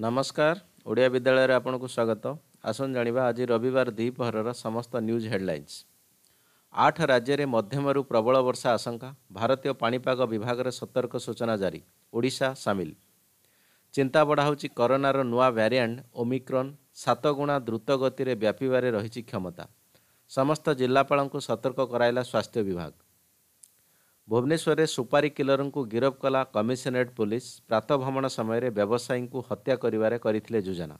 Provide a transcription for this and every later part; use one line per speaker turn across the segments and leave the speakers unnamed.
ନମସ୍କାର ଓଡ଼ିଆ ବିଦ୍ୟାଳୟରେ ଆପଣଙ୍କୁ ସ୍ୱାଗତ ଆସନ୍ତୁ ଜାଣିବା ଆଜି ରବିବାର ଦ୍ୱିପହରର ସମସ୍ତ ନ୍ୟୁଜ୍ ହେଡ଼ଲାଇନ୍ସ ଆଠ ରାଜ୍ୟରେ ମଧ୍ୟମରୁ ପ୍ରବଳ ବର୍ଷା ଆଶଙ୍କା ଭାରତୀୟ ପାଣିପାଗ ବିଭାଗର ସତର୍କ ସୂଚନା ଜାରି ଓଡ଼ିଶା ସାମିଲ ଚିନ୍ତା ବଢ଼ା ହେଉଛି କରୋନାର ନୂଆ ଭ୍ୟାରିଆଣ୍ଟ ଓମିକ୍ରନ୍ ସାତ ଗୁଣା ଦ୍ରୁତ ଗତିରେ ବ୍ୟାପିବାରେ ରହିଛି କ୍ଷମତା ସମସ୍ତ ଜିଲ୍ଲାପାଳଙ୍କୁ ସତର୍କ କରାଇଲା ସ୍ୱାସ୍ଥ୍ୟ ବିଭାଗ ଭୁବନେଶ୍ୱରରେ ସୁପାରି କିଲରଙ୍କୁ ଗିରଫ କଲା କମିଶନରେଟ୍ ପୁଲିସ୍ ପ୍ରାତଃ ଭ୍ରମଣ ସମୟରେ ବ୍ୟବସାୟୀଙ୍କୁ ହତ୍ୟା କରିବାରେ କରିଥିଲେ ଯୋଜନା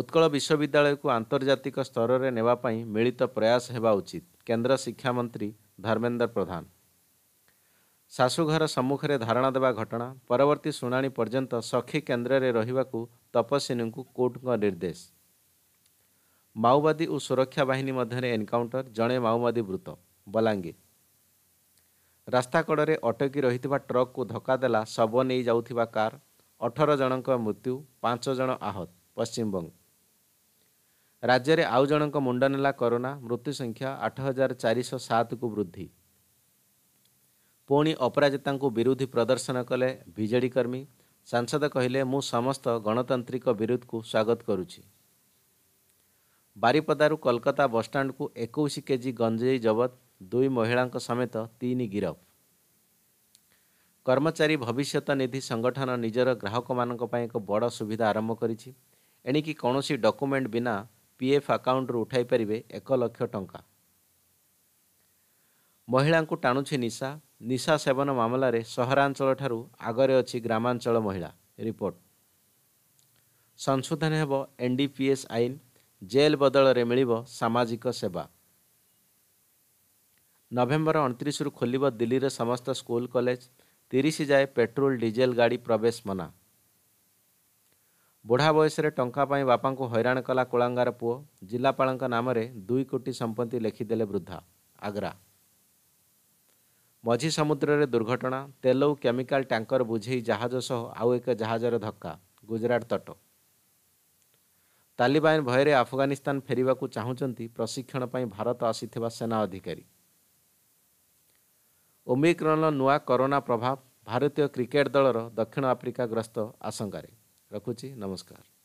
ଉତ୍କଳ ବିଶ୍ୱବିଦ୍ୟାଳୟକୁ ଆନ୍ତର୍ଜାତିକ ସ୍ତରରେ ନେବା ପାଇଁ ମିଳିତ ପ୍ରୟାସ ହେବା ଉଚିତ କେନ୍ଦ୍ର ଶିକ୍ଷାମନ୍ତ୍ରୀ ଧର୍ମେନ୍ଦ୍ର ପ୍ରଧାନ ଶାଶୁଘର ସମ୍ମୁଖରେ ଧାରଣା ଦେବା ଘଟଣା ପରବର୍ତ୍ତୀ ଶୁଣାଣି ପର୍ଯ୍ୟନ୍ତ ସଖୀ କେନ୍ଦ୍ରରେ ରହିବାକୁ ତପସ୍ୱିନୀଙ୍କୁ କୋର୍ଟଙ୍କ ନିର୍ଦ୍ଦେଶ ମାଓବାଦୀ ଓ ସୁରକ୍ଷା ବାହିନୀ ମଧ୍ୟରେ ଏନ୍କାଉଣ୍ଟର ଜଣେ ମାଓବାଦୀ ବୃତ ବଲାଙ୍ଗୀର ରାସ୍ତା କଡ଼ରେ ଅଟକି ରହିଥିବା ଟ୍ରକ୍କୁ ଧକ୍କା ଦେଲା ଶବ ନେଇ ଯାଉଥିବା କାର୍ ଅଠର ଜଣଙ୍କ ମୃତ୍ୟୁ ପାଞ୍ଚ ଜଣ ଆହତ ପଶ୍ଚିମବଙ୍ଗ ରାଜ୍ୟରେ ଆଉ ଜଣଙ୍କ ମୁଣ୍ଡ ନେଲା କରୋନା ମୃତ୍ୟୁ ସଂଖ୍ୟା ଆଠ ହଜାର ଚାରିଶହ ସାତକୁ ବୃଦ୍ଧି ପୁଣି ଅପରାଜିତାଙ୍କୁ ବିରୋଧୀ ପ୍ରଦର୍ଶନ କଲେ ବିଜେଡ଼ି କର୍ମୀ ସାଂସଦ କହିଲେ ମୁଁ ସମସ୍ତ ଗଣତାନ୍ତ୍ରିକ ବିରୋଧକୁ ସ୍ୱାଗତ କରୁଛି ବାରିପଦାରୁ କୋଲକାତା ବସ୍ଷ୍ଟାଣ୍ଡକୁ ଏକୋଇଶ କେଜି ଗଞ୍ଜେଇ ଜବତ ଦୁଇ ମହିଳାଙ୍କ ସମେତ ତିନି ଗିରଫ କର୍ମଚାରୀ ଭବିଷ୍ୟତ ନିଧି ସଂଗଠନ ନିଜର ଗ୍ରାହକମାନଙ୍କ ପାଇଁ ଏକ ବଡ଼ ସୁବିଧା ଆରମ୍ଭ କରିଛି ଏଣିକି କୌଣସି ଡକ୍ୟୁମେଣ୍ଟ ବିନା ପି ଏଫ୍ ଆକାଉଣ୍ଟରୁ ପାରିବେ ଏକ ଲକ୍ଷ ଟଙ୍କା ମହିଳାଙ୍କୁ ଟାଣୁଛି ନିଶା ନିଶା ସେବନ ମାମଲାରେ ସହରାଞ୍ଚଳଠାରୁ ଆଗରେ ଅଛି ଗ୍ରାମାଞ୍ଚଳ ମହିଳା ରିପୋର୍ଟ ସଂଶୋଧନ ହେବ ଏନ୍ ଡି ପି ଏସ୍ ଆଇନ ଜେଲ୍ ବଦଳରେ ମିଳିବ ସାମାଜିକ ସେବା ନଭେମ୍ବର ଅଣତିରିଶରୁ ଖୋଲିବ ଦିଲ୍ଲୀର ସମସ୍ତ ସ୍କୁଲ କଲେଜ ତିରିଶ ଯାଏ ପେଟ୍ରୋଲ ଡିଜେଲ ଗାଡ଼ି ପ୍ରବେଶ ମନା ବୁଢ଼ା ବୟସରେ ଟଙ୍କା ପାଇଁ ବାପାଙ୍କୁ ହଇରାଣ କଲା କୁଳାଙ୍ଗାର ପୁଅ ଜିଲ୍ଲାପାଳଙ୍କ ନାମରେ ଦୁଇ କୋଟି ସମ୍ପତ୍ତି ଲେଖିଦେଲେ ବୃଦ୍ଧା ଆଗ୍ରା ମଝି ସମୁଦ୍ରରେ ଦୁର୍ଘଟଣା ତେଲ ଓ କେମିକାଲ ଟ୍ୟାଙ୍କର ବୁଝେଇ ଜାହାଜ ସହ ଆଉ ଏକ ଜାହାଜର ଧକ୍କା ଗୁଜରାଟ ତଟ ତାଲିବାନ ଭୟରେ ଆଫଗାନିସ୍ତାନ ଫେରିବାକୁ ଚାହୁଁଛନ୍ତି ପ୍ରଶିକ୍ଷଣ ପାଇଁ ଭାରତ ଆସିଥିବା ସେନା ଅଧିକାରୀ ଓମିକ୍ରନ୍ର ନୂଆ କରୋନା ପ୍ରଭାବ ଭାରତୀୟ କ୍ରିକେଟ୍ ଦଳର ଦକ୍ଷିଣ ଆଫ୍ରିକା ଗ୍ରସ୍ତ ଆଶଙ୍କାରେ ରଖୁଛି ନମସ୍କାର